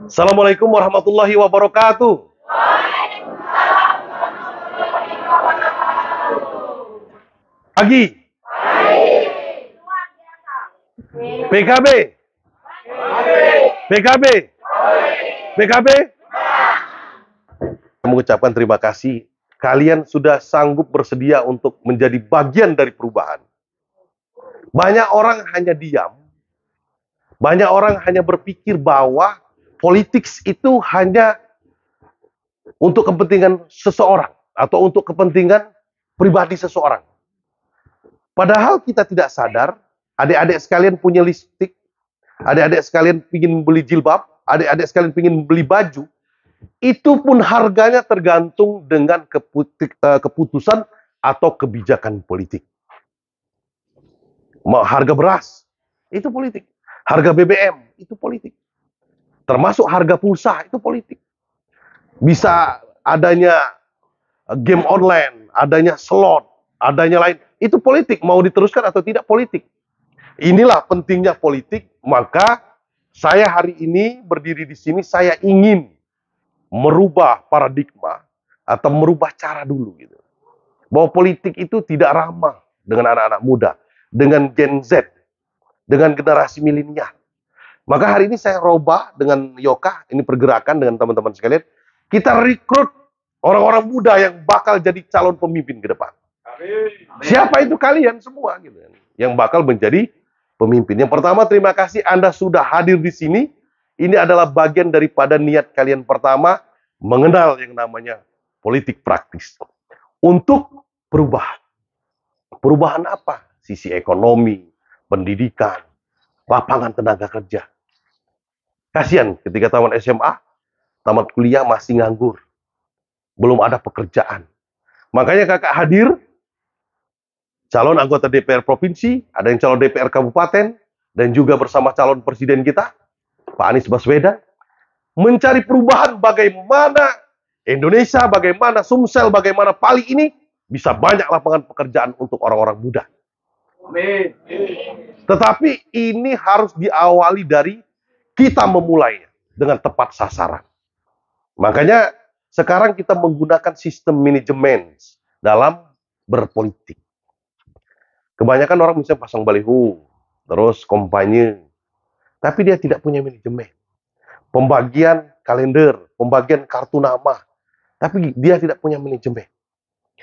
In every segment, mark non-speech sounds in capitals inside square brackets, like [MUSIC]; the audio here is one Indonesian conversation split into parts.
Assalamualaikum warahmatullahi wabarakatuh. Agi. PKB. PKB. PKB. Mengucapkan terima kasih. Kalian sudah sanggup bersedia untuk menjadi bagian dari perubahan. Banyak orang hanya diam. Banyak orang hanya berpikir bahwa Politik itu hanya untuk kepentingan seseorang atau untuk kepentingan pribadi seseorang. Padahal kita tidak sadar, adik-adik sekalian punya listrik, adik-adik sekalian ingin beli jilbab, adik-adik sekalian ingin beli baju, itu pun harganya tergantung dengan eh, keputusan atau kebijakan politik. Harga beras, itu politik. Harga BBM, itu politik termasuk harga pulsa itu politik. Bisa adanya game online, adanya slot, adanya lain, itu politik mau diteruskan atau tidak politik. Inilah pentingnya politik, maka saya hari ini berdiri di sini saya ingin merubah paradigma atau merubah cara dulu gitu. Bahwa politik itu tidak ramah dengan anak-anak muda, dengan Gen Z, dengan generasi milenial. Maka hari ini saya roba dengan Yoka, ini pergerakan dengan teman-teman sekalian. Kita rekrut orang-orang muda yang bakal jadi calon pemimpin ke depan. Amin. Siapa itu kalian semua gitu kan? Yang bakal menjadi pemimpin. Yang pertama terima kasih Anda sudah hadir di sini. Ini adalah bagian daripada niat kalian pertama mengenal yang namanya politik praktis. Untuk perubahan. Perubahan apa? Sisi ekonomi, pendidikan, lapangan tenaga kerja. Kasihan ketika taman SMA, tamat kuliah masih nganggur. Belum ada pekerjaan. Makanya kakak hadir, calon anggota DPR Provinsi, ada yang calon DPR Kabupaten, dan juga bersama calon presiden kita, Pak Anies Baswedan, mencari perubahan bagaimana Indonesia, bagaimana Sumsel, bagaimana Pali ini bisa banyak lapangan pekerjaan untuk orang-orang muda. Tetapi ini harus diawali dari kita memulainya dengan tepat sasaran. Makanya sekarang kita menggunakan sistem manajemen dalam berpolitik. Kebanyakan orang bisa pasang baliho, terus kampanye, tapi dia tidak punya manajemen. Pembagian kalender, pembagian kartu nama, tapi dia tidak punya manajemen.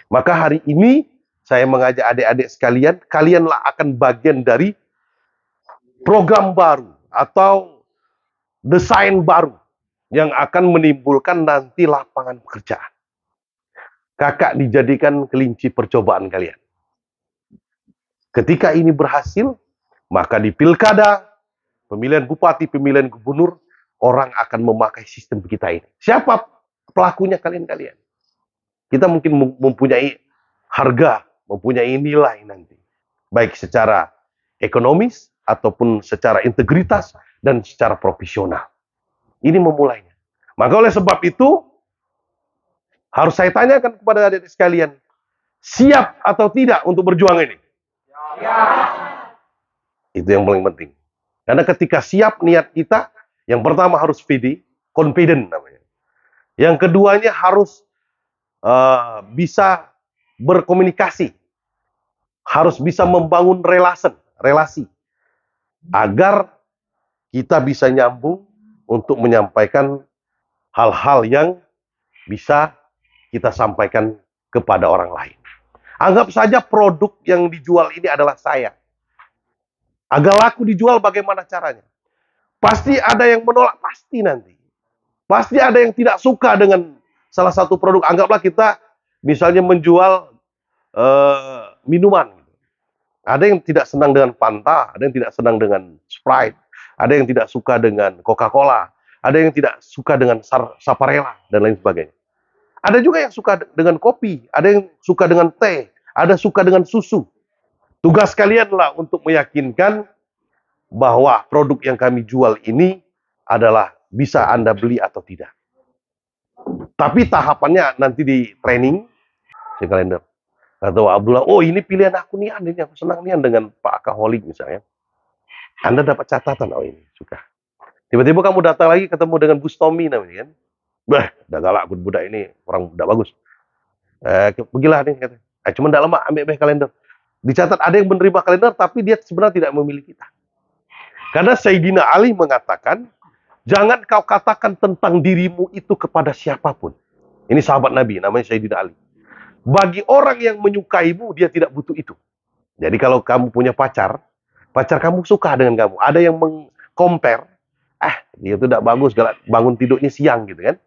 Maka hari ini saya mengajak adik-adik sekalian, kalianlah akan bagian dari program baru atau desain baru yang akan menimbulkan nanti lapangan pekerjaan. Kakak dijadikan kelinci percobaan kalian. Ketika ini berhasil, maka di pilkada, pemilihan bupati, pemilihan gubernur, orang akan memakai sistem kita ini. Siapa pelakunya kalian-kalian? Kita mungkin mempunyai harga, mempunyai nilai nanti. Baik secara ekonomis, ataupun secara integritas, dan secara profesional. Ini memulainya. Maka oleh sebab itu, harus saya tanyakan kepada adik-adik sekalian, siap atau tidak untuk berjuang ini? Ya. Itu yang paling penting. Karena ketika siap niat kita, yang pertama harus pede, confident namanya. Yang keduanya harus uh, bisa berkomunikasi, harus bisa membangun relasen, relasi agar kita bisa nyambung untuk menyampaikan hal-hal yang bisa kita sampaikan kepada orang lain. Anggap saja produk yang dijual ini adalah saya. Agar laku dijual bagaimana caranya? Pasti ada yang menolak, pasti nanti. Pasti ada yang tidak suka dengan salah satu produk. Anggaplah kita misalnya menjual uh, minuman. Ada yang tidak senang dengan Fanta, ada yang tidak senang dengan Sprite, ada yang tidak suka dengan Coca-Cola, ada yang tidak suka dengan Saparela dan lain sebagainya. Ada juga yang suka dengan kopi, ada yang suka dengan teh, ada suka dengan susu. Tugas kalianlah untuk meyakinkan bahwa produk yang kami jual ini adalah bisa Anda beli atau tidak. Tapi tahapannya nanti di training, di kalender. Atau Abdullah, oh ini pilihan aku nih, Anda aku senang nih dengan Pak Akaholik misalnya. Anda dapat catatan, oh ini suka. Tiba-tiba kamu datang lagi ketemu dengan Bustomi namanya kan. Bah, dah galak aku budak ini, orang budak bagus. Eh, pergilah nih kata. Eh, cuman dalam lama ambil beh kalender. Dicatat ada yang menerima kalender tapi dia sebenarnya tidak memiliki kita. Karena Sayyidina Ali mengatakan, jangan kau katakan tentang dirimu itu kepada siapapun. Ini sahabat Nabi, namanya Sayyidina Ali. Bagi orang yang menyukaimu, dia tidak butuh itu. Jadi kalau kamu punya pacar, pacar kamu suka dengan kamu. Ada yang mengcompare, ah dia itu tidak bagus, bangun tidurnya siang gitu kan.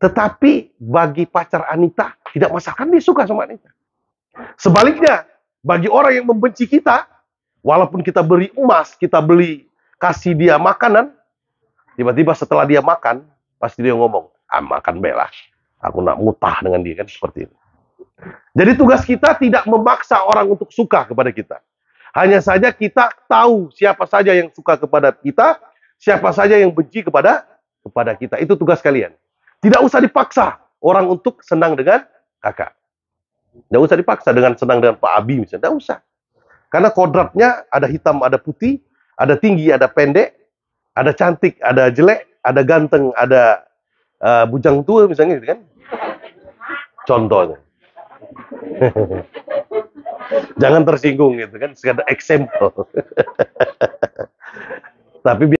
Tetapi bagi pacar Anita tidak masalah, kan dia suka sama Anita. Sebaliknya, bagi orang yang membenci kita, walaupun kita beri emas, kita beli kasih dia makanan, tiba-tiba setelah dia makan, pasti dia ngomong, ah makan bela, aku nak mutah dengan dia kan seperti itu. Jadi tugas kita tidak memaksa orang untuk suka kepada kita. Hanya saja kita tahu siapa saja yang suka kepada kita, siapa saja yang benci kepada kepada kita. Itu tugas kalian. Tidak usah dipaksa orang untuk senang dengan kakak. Tidak usah dipaksa dengan senang dengan Pak Abi misalnya. Tidak usah. Karena kodratnya ada hitam, ada putih, ada tinggi, ada pendek, ada cantik, ada jelek, ada ganteng, ada uh, bujang tua misalnya gitu kan. Contohnya. [LAUGHS] jangan tersinggung gitu kan sekedar example [LAUGHS] tapi